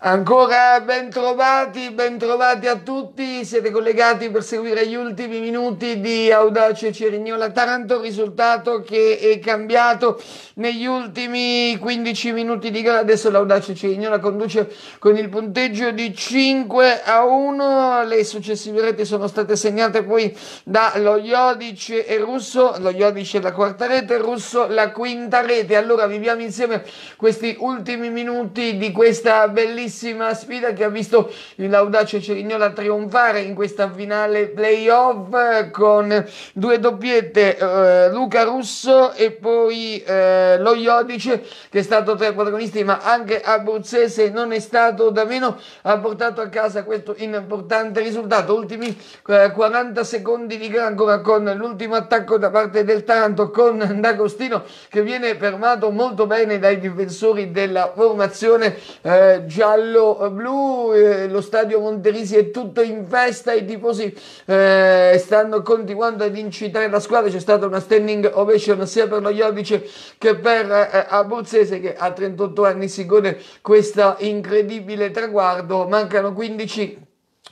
Ancora ben trovati, ben trovati a tutti, siete collegati per seguire gli ultimi minuti di Audace Cerignola Taranto, risultato che è cambiato negli ultimi 15 minuti di gara, adesso l'Audace Cerignola conduce con il punteggio di 5 a 1, le successive reti sono state segnate poi da Loiodice e Russo, Loiodice la quarta rete, Russo la quinta rete, allora viviamo insieme questi ultimi minuti di questa bellissima bellissima sfida che ha visto l'audace Cerignola trionfare in questa finale playoff con due doppiette eh, Luca Russo e poi eh, lo Iodice che è stato tra i protagonisti ma anche abruzzese non è stato da meno ha portato a casa questo importante risultato ultimi eh, 40 secondi di ancora con l'ultimo attacco da parte del Taranto con D'Agostino che viene fermato molto bene dai difensori della formazione eh, gialla giallo eh, blu, eh, lo stadio Monterisi è tutto in festa, i tifosi eh, stanno continuando ad incitare la squadra, c'è stata una standing ovation sia per lo Jovic che per eh, Abruzzese che a 38 anni si gode questo incredibile traguardo, mancano 15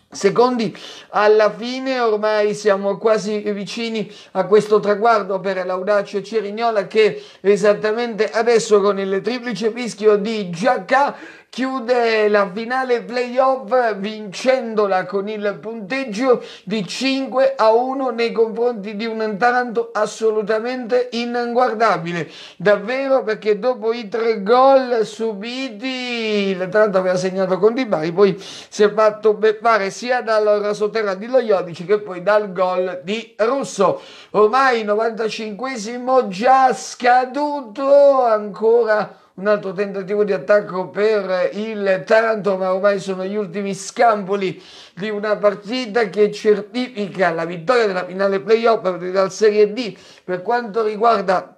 Secondi, alla fine ormai siamo quasi vicini a questo traguardo per l'audace Cerignola che esattamente adesso con il triplice fischio di Giacca chiude la finale playoff vincendola con il punteggio di 5 a 1 nei confronti di un Taranto assolutamente inguardabile. Davvero perché dopo i tre gol subiti, la Taranto aveva segnato con Di Bari, poi si è fatto beffare sia dalla rasoterra di Loiodici che poi dal gol di Russo. Ormai 95 esimo già scaduto, ancora un altro tentativo di attacco per il Taranto, ma ormai sono gli ultimi scampoli di una partita che certifica la vittoria della finale playoff della Serie D per quanto riguarda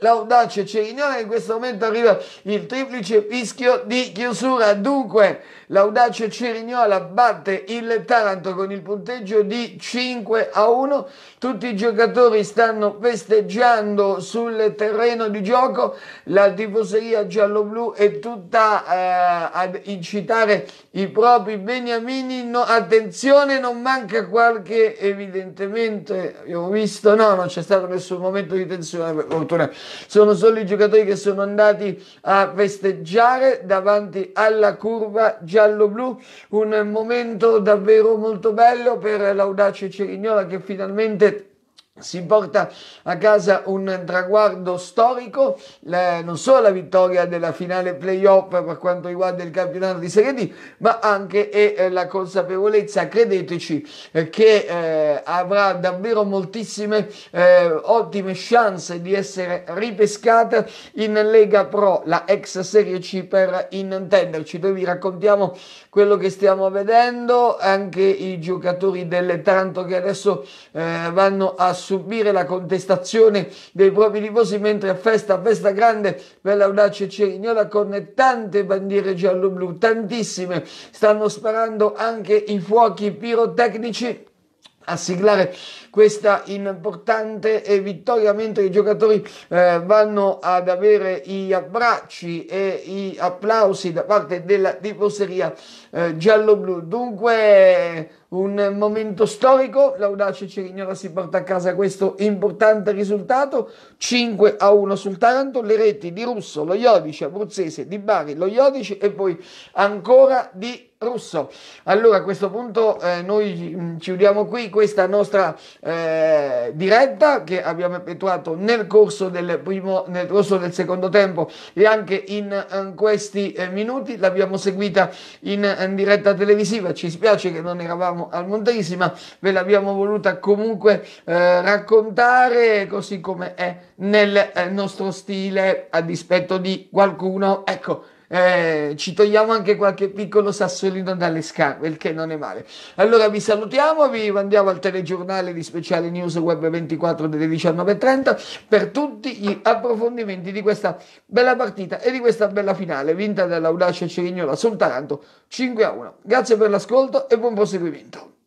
Laudace Cerignola. In questo momento arriva il triplice fischio di chiusura. Dunque, Laudace Cerignola batte il Taranto con il punteggio di 5 a 1. Tutti i giocatori stanno festeggiando sul terreno di gioco. La tifoseria gialloblu è tutta eh, ad incitare i propri beniamini. No, attenzione, non manca qualche evidentemente. Abbiamo visto, no, non c'è stato nessun momento di tensione, per fortuna sono solo i giocatori che sono andati a festeggiare davanti alla curva giallo-blu, un momento davvero molto bello per l'audace Cerignola che finalmente si porta a casa un traguardo storico, eh, non solo la vittoria della finale playoff per quanto riguarda il campionato di Serie D, ma anche eh, la consapevolezza, credeteci, eh, che eh, avrà davvero moltissime eh, ottime chance di essere ripescata in Lega Pro, la ex Serie C per intenderci. Noi vi raccontiamo quello che stiamo vedendo, anche i giocatori delle Taranto che adesso eh, vanno a subire la contestazione dei propri tifosi mentre a festa, a festa grande per l'Audace Cerignola con tante bandiere giallo-blu, tantissime, stanno sparando anche i fuochi pirotecnici a siglare questa importante vittoria mentre i giocatori eh, vanno ad avere gli abbracci e gli applausi da parte della tifoseria eh, giallo-blu. Dunque un momento storico, l'audace Cerignola si porta a casa questo importante risultato, 5 a 1 sul Taranto, le reti di Russo, lo Iodice, Abruzzese, di Bari, lo Iodice e poi ancora di Russo. Allora a questo punto eh, noi mm, chiudiamo qui questa nostra eh, diretta che abbiamo effettuato nel corso del primo, nel corso del secondo tempo e anche in, in eh, questi eh, minuti. L'abbiamo seguita in, in eh, diretta televisiva, ci spiace che non eravamo eravamo al Montesi, ma ve l'abbiamo voluta comunque eh, raccontare così come è nel eh, nostro stile, a dispetto di qualcuno. Ecco eh, ci togliamo anche qualche piccolo sassolino dalle scarpe, il che non è male. Allora vi salutiamo, vi mandiamo al telegiornale di speciale News Web 24 delle 19.30 per tutti gli approfondimenti di questa bella partita e di questa bella finale vinta dall'Audacia Cirignola sul Taranto 5 a 1. Grazie per l'ascolto e buon proseguimento.